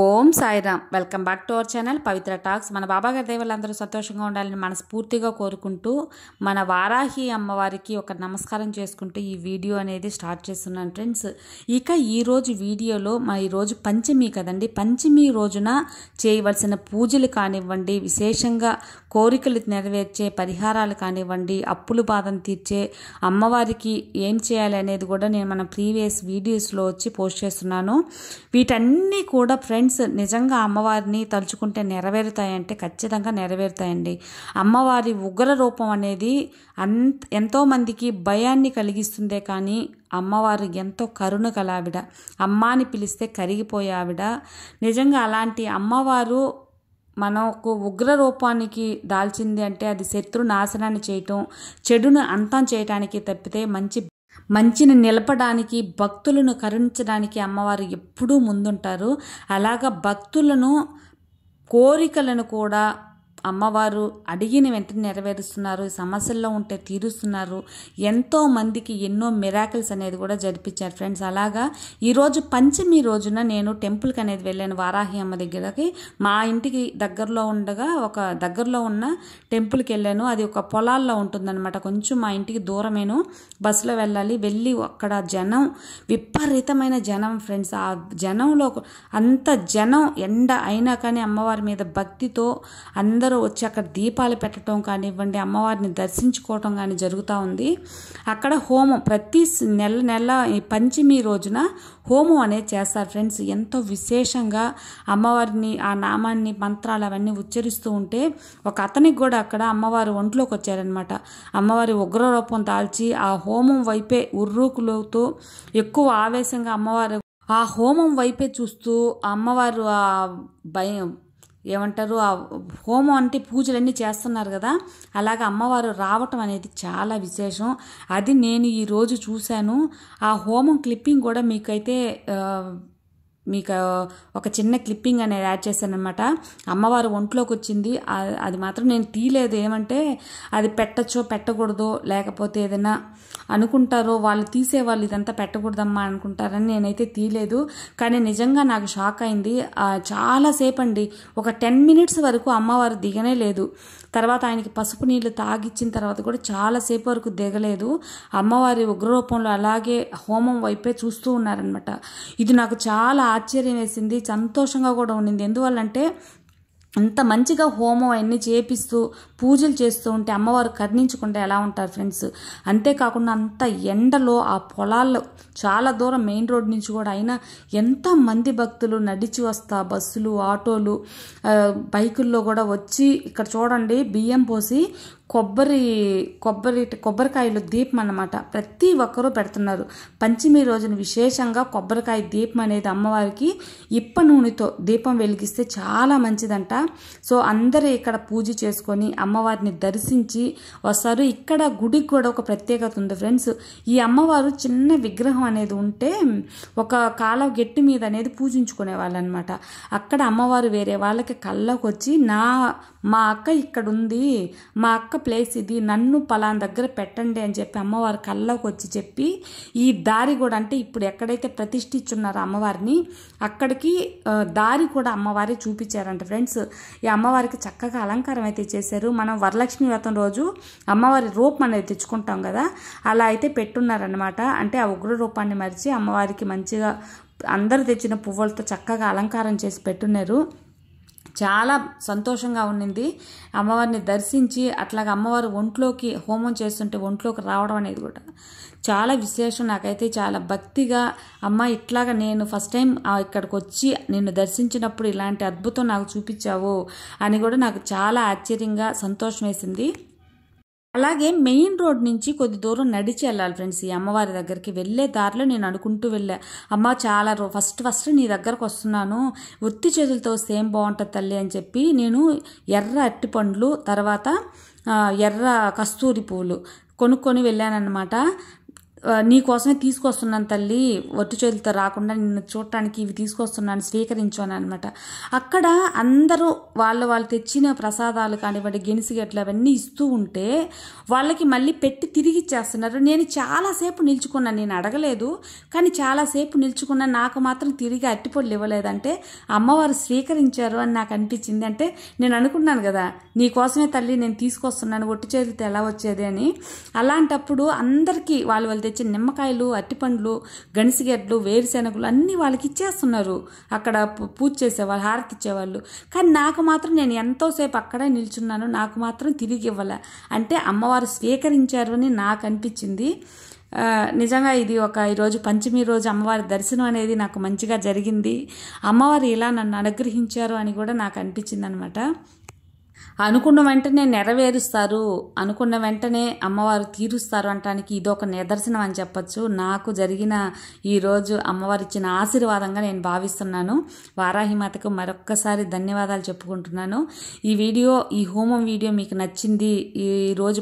Om Sairam welcome back to our channel Pavitra talks మన బాబాగారి దేవుళ్ళు అందరూ సంతోషంగా ఉండాలని మనస్ఫూర్తిగా కోరుకుంటూ మన వారాహి అమ్మవారికి ఒక నమస్కారం చేసుకుంటూ ఈ వీడియో అనేది స్టార్ట్ చేస్తున్నాను ఫ్రెండ్స్ ఇక ఈరోజు వీడియోలో మా ఈరోజు పంచమి కదండి పంచమి రోజున చేయవలసిన పూజలు కానివ్వండి విశేషంగా కోరికలు నెరవేర్చే పరిహారాలు కానివ్వండి అప్పులు బాధను తీర్చే అమ్మవారికి ఏం చేయాలి అనేది కూడా నేను మన ప్రీవియస్ వీడియోస్లో వచ్చి పోస్ట్ చేస్తున్నాను వీటన్నీ కూడా ఫ్రెండ్స్ నిజంగా అమ్మవారిని తలుచుకుంటే నెరవేరుతాయంటే ఖచ్చితంగా నెరవేరుతాయండి అమ్మవారి ఉగ్ర రూపం అనేది అంత ఎంతోమందికి భయాన్ని కలిగిస్తుందే కానీ అమ్మవారు ఎంతో కరుణ కల ఆవిడ అమ్మ అని పిలిస్తే కరిగిపోయే ఆవిడ నిజంగా అలాంటి అమ్మవారు మనకు ఉగ్ర రూపానికి దాల్చింది అంటే అది శత్రు నాశనాన్ని చేయటం చెడును అంతం చేయటానికి తప్పితే మంచి మంచిని నిలపడానికి భక్తులను కరుణించడానికి అమ్మవారు ఎప్పుడూ ముందుంటారు అలాగ భక్తులను కోరికలను కూడా అమ్మవారు అడిగిన వెంటనే నెరవేరుస్తున్నారు సమస్యల్లో ఉంటే తీరుస్తున్నారు ఎంతో మందికి ఎన్నో మిరాకిల్స్ అనేది కూడా జరిపించారు ఫ్రెండ్స్ అలాగా ఈరోజు పంచమి రోజున నేను టెంపుల్కి అనేది వెళ్ళాను వారాహి అమ్మ దగ్గరకి మా ఇంటికి దగ్గరలో ఉండగా ఒక దగ్గరలో ఉన్న టెంపుల్కి వెళ్ళాను అది ఒక పొలాల్లో ఉంటుందన్నమాట కొంచెం మా ఇంటికి దూరమేను బస్సులో వెళ్ళాలి వెళ్ళి అక్కడ జనం విపరీతమైన జనం ఫ్రెండ్స్ ఆ జనంలో అంత జనం ఎండ అయినా కానీ అమ్మవారి మీద భక్తితో అందరూ అందరూ వచ్చి అక్కడ దీపాలు పెట్టడం కానివ్వండి అమ్మవారిని దర్శించుకోవటం కానీ జరుగుతూ ఉంది అక్కడ హోమం ప్రతి నెల నెల పంచమి రోజున హోమం అనేది చేస్తారు ఫ్రెండ్స్ ఎంతో విశేషంగా అమ్మవారిని ఆ నామాన్ని మంత్రాలు అవన్నీ ఉచ్చరిస్తూ ఉంటే ఒక అతనికి కూడా అక్కడ అమ్మవారు ఒంట్లోకి వచ్చారనమాట అమ్మవారి ఉగ్ర రూపం దాల్చి ఆ హోమం వైపే ఉర్రూకులవుతూ ఎక్కువ ఆవేశంగా అమ్మవారు ఆ హోమం వైపే చూస్తూ అమ్మవారు ఆ భయం ఏమంటారు ఆ హోమం అంటే పూజలన్నీ చేస్తున్నారు కదా అలాగ అమ్మవారు రావటం అనేది చాలా విశేషం అది నేను ఈరోజు చూశాను ఆ హోమం క్లిప్పింగ్ కూడా మీకైతే మీకు ఒక చిన్న క్లిప్పింగ్ అనేది యాడ్ చేశానమాట అమ్మవారు ఒంట్లోకి వచ్చింది అది మాత్రం నేను తీయలేదు ఏమంటే అది పెట్టచ్చో పెట్టకూడదో లేకపోతే ఏదైనా అనుకుంటారో వాళ్ళు తీసేవాళ్ళు ఇదంతా పెట్టకూడదమ్మా అనుకుంటారని నేనైతే తీయలేదు కానీ నిజంగా నాకు షాక్ అయింది చాలాసేపు అండి ఒక టెన్ మినిట్స్ వరకు అమ్మవారు దిగనే లేదు తర్వాత ఆయనకి పసుపు నీళ్లు తాగిచ్చిన తర్వాత కూడా చాలాసేపు వరకు దిగలేదు అమ్మవారి ఉగ్రరూపంలో అలాగే హోమం వైపే చూస్తూ ఉన్నారనమాట ఇది నాకు చాలా ఆశ్చర్యం వేసింది సంతోషంగా కూడా ఉండింది ఎందువల్లంటే అంత మంచిగా హోమం అవన్నీ చేపిస్తూ పూజలు చేస్తూ ఉంటే అమ్మవారు కర్ణించకుండా ఎలా ఉంటారు ఫ్రెండ్స్ అంతేకాకుండా అంత ఎండలో ఆ పొలాల్లో చాలా దూరం మెయిన్ రోడ్ నుంచి కూడా అయినా ఎంత మంది భక్తులు నడిచి వస్తా బస్సులు ఆటోలు బైకుల్లో కూడా వచ్చి ఇక్కడ చూడండి బియ్యం పోసి కొబ్బరి కొబ్బరి కొబ్బరికాయలు దీపం అన్నమాట ప్రతి ఒక్కరూ పెడుతున్నారు పంచమి రోజున విశేషంగా కొబ్బరికాయ దీపం అనేది అమ్మవారికి ఇప్ప నూనెతో దీపం వెలిగిస్తే చాలా మంచిదంట సో అందరూ ఇక్కడ పూజ చేసుకొని అమ్మవారిని దర్శించి వస్తారు ఇక్కడ గుడికి కూడా ఒక ప్రత్యేకత ఉంది ఫ్రెండ్స్ ఈ అమ్మవారు చిన్న విగ్రహం అనేది ఉంటే ఒక కాల గట్టి మీద అనేది పూజించుకునే వాళ్ళనమాట అక్కడ అమ్మవారు వేరే వాళ్ళకి కళ్ళకు వచ్చి నా మా అక్క ఇక్కడ ఉంది మా అక్క ప్లేస్ ఇది నన్ను పలాన్ దగ్గర పెట్టండి అని చెప్పి అమ్మవారి కళ్ళకు వచ్చి చెప్పి ఈ దారి కూడా అంటే ఇప్పుడు ఎక్కడైతే ప్రతిష్ఠించున్నారో అమ్మవారిని అక్కడికి దారి కూడా అమ్మవారి చూపించారంట ఫ్రెండ్స్ ఈ అమ్మవారికి చక్కగా అలంకారం అయితే చేశారు మనం వరలక్ష్మి వ్రతం రోజు అమ్మవారి రూపం అనేది తెచ్చుకుంటాం కదా అలా అయితే పెట్టున్నారనమాట అంటే ఆ ఉగ్ర రూపాన్ని మరిచి అమ్మవారికి మంచిగా అందరు తెచ్చిన పువ్వులతో చక్కగా అలంకారం చేసి పెట్టున్నారు చాలా సంతోషంగా ఉండింది అమ్మవారిని దర్శించి అట్లాగ అమ్మవారు ఒంట్లోకి హోమం చేస్తుంటే ఒంట్లోకి రావడం అనేది కూడా చాలా విశేషం నాకైతే చాలా భక్తిగా అమ్మ ఇట్లాగ నేను ఫస్ట్ టైం ఇక్కడికి వచ్చి నిన్ను దర్శించినప్పుడు ఇలాంటి అద్భుతం నాకు చూపించావు అని కూడా నాకు చాలా ఆశ్చర్యంగా సంతోషం వేసింది అలాగే మెయిన్ రోడ్ నుంచి కొద్ది దూరం నడిచి వెళ్ళాలి ఫ్రెండ్స్ ఈ అమ్మవారి దగ్గరికి వెళ్ళే దారిలో నేను అనుకుంటూ వెళ్ళా అమ్మ చాలా ఫస్ట్ ఫస్ట్ నీ దగ్గరకు వస్తున్నాను ఒత్తి చేతులతో సేమ్ బాగుంటుంది తల్లి అని చెప్పి నేను ఎర్ర అట్టి పండ్లు తర్వాత ఎర్ర కస్తూరి పూలు కొనుక్కొని వెళ్ళానన్నమాట నీకోసమే తీసుకొస్తున్నాను తల్లి ఒట్టి చేతులతో రాకుండా నిన్ను చూడటానికి ఇవి తీసుకొస్తున్నాను స్వీకరించాను అనమాట అక్కడ అందరూ వాళ్ళు వాళ్ళు తెచ్చిన ప్రసాదాలు కానివ్వండి గెనిసిగట్లు అవన్నీ ఇస్తూ ఉంటే వాళ్ళకి మళ్ళీ పెట్టి తిరిగి ఇచ్చేస్తున్నారు నేను చాలాసేపు నిల్చుకున్నాను నేను అడగలేదు కానీ చాలాసేపు నిల్చుకున్నా నాకు మాత్రం తిరిగి అట్టిపళ్ళు ఇవ్వలేదంటే అమ్మవారు స్వీకరించారు అని నాకు అనిపించింది అంటే నేను అనుకున్నాను కదా నీకోసమే తల్లి నేను తీసుకొస్తున్నాను ఒట్టి చేతులతో ఎలా వచ్చేది అని అలాంటప్పుడు అందరికీ వాళ్ళు వాళ్ళు తెచ్చిన నిమ్మకాయలు అట్టిపండ్లు గణిసిగడ్లు వేరుశెనగలు అన్నీ వాళ్ళకి ఇచ్చేస్తున్నారు అక్కడ పూజ చేసేవాళ్ళు హారతి ఇచ్చేవాళ్ళు కానీ నాకు మాత్రం నేను ఎంతోసేపు అక్కడే నిల్చున్నాను నాకు మాత్రం తిరిగి ఇవ్వలే అంటే అమ్మవారు స్వీకరించారు అని నాకు అనిపించింది నిజంగా ఇది ఒక ఈరోజు పంచమి రోజు అమ్మవారి దర్శనం అనేది నాకు మంచిగా జరిగింది అమ్మవారు ఇలా నన్ను అనుగ్రహించారు అని కూడా నాకు అనిపించింది అనమాట అనుకున్న వెంటనే నెరవేరుస్తారు అనుకున్న వెంటనే అమ్మవారు తీరుస్తారు అనటానికి ఇదొక నిదర్శనం అని చెప్పచ్చు నాకు జరిగిన ఈరోజు అమ్మవారు ఇచ్చిన ఆశీర్వాదంగా నేను భావిస్తున్నాను వారాహిమాతకు మరొక్కసారి ధన్యవాదాలు చెప్పుకుంటున్నాను ఈ వీడియో ఈ హోమం వీడియో మీకు నచ్చింది ఈ రోజు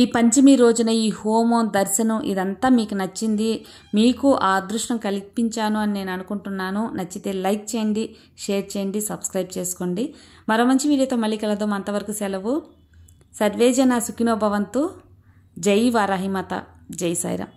ఈ పంచమి రోజున ఈ హోమం దర్శనం ఇదంతా మీకు నచ్చింది మీకు ఆ అదృష్టం కల్పించాను అని నేను అనుకుంటున్నాను నచ్చితే లైక్ చేయండి షేర్ చేయండి సబ్స్క్రైబ్ చేసుకోండి మరో మంచి వీడియోతో మళ్ళీ కలదాం అంతవరకు సెలవు సర్వేజన సుఖినోభవంతు జై వారాహిమత జై సాయిరామ్